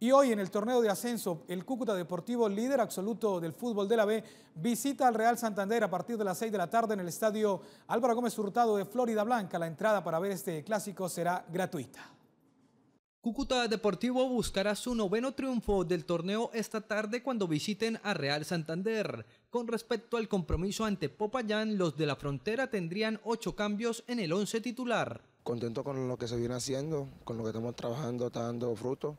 Y hoy en el torneo de ascenso, el Cúcuta Deportivo, líder absoluto del fútbol de la B, visita al Real Santander a partir de las 6 de la tarde en el estadio Álvaro Gómez Hurtado de Florida Blanca. La entrada para ver este clásico será gratuita. Cúcuta Deportivo buscará su noveno triunfo del torneo esta tarde cuando visiten a Real Santander. Con respecto al compromiso ante Popayán, los de la frontera tendrían ocho cambios en el once titular. Contento con lo que se viene haciendo, con lo que estamos trabajando, está dando fruto.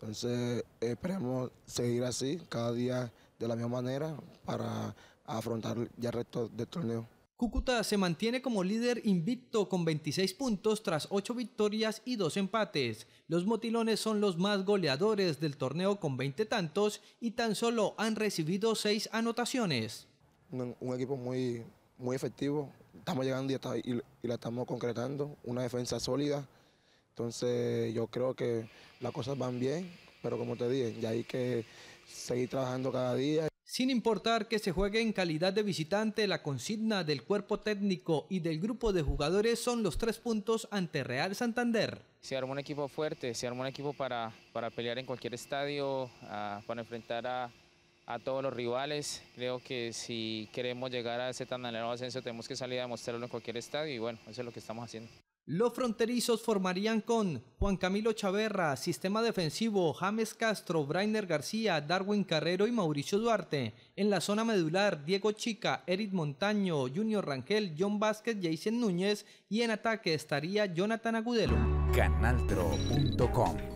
Entonces esperamos seguir así cada día de la misma manera para afrontar ya el resto del torneo. Cúcuta se mantiene como líder invicto con 26 puntos tras 8 victorias y 2 empates. Los motilones son los más goleadores del torneo con 20 tantos y tan solo han recibido 6 anotaciones. Un, equipo muy, muy efectivo, estamos llegando y la estamos concretando, una defensa sólida, entonces yo creo que las cosas van bien, pero como te dije, ya hay que seguir trabajando cada día. Sin importar que se juegue en calidad de visitante, la consigna del cuerpo técnico y del grupo de jugadores son los tres puntos ante Real Santander. Se arma un equipo fuerte, se armó un equipo para, pelear en cualquier estadio, para enfrentar a, todos los rivales. Creo que si queremos llegar a ese tan anhelado ascenso tenemos que salir a demostrarlo en cualquier estadio y bueno, eso es lo que estamos haciendo. Los fronterizos formarían con Juan Camilo Chaverra, sistema defensivo, James Castro, Brainer García, Darwin Carrero y Mauricio Duarte. En la zona medular, Diego Chica, Eric Montaño, Junior Rangel, John Vázquez, Jason Núñez y en ataque estaría Jonathan Agudelo. Canaltro.com